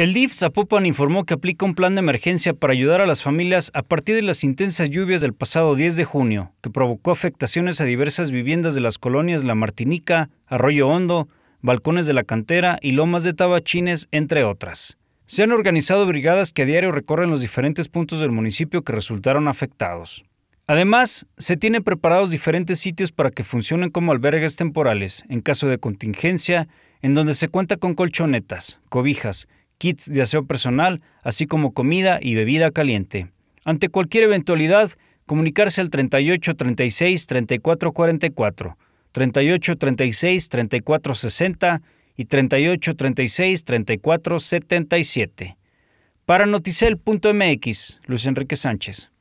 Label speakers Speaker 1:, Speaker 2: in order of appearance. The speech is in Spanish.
Speaker 1: El DIF Zapopan informó que aplica un plan de emergencia para ayudar a las familias a partir de las intensas lluvias del pasado 10 de junio, que provocó afectaciones a diversas viviendas de las colonias La Martinica, Arroyo Hondo, Balcones de la Cantera y Lomas de Tabachines, entre otras. Se han organizado brigadas que a diario recorren los diferentes puntos del municipio que resultaron afectados. Además, se tienen preparados diferentes sitios para que funcionen como albergues temporales, en caso de contingencia, en donde se cuenta con colchonetas, cobijas, kits de aseo personal, así como comida y bebida caliente. Ante cualquier eventualidad, comunicarse al 3836-3444, 3836-3460 y 3836-3477. Para noticel.mx, Luis Enrique Sánchez.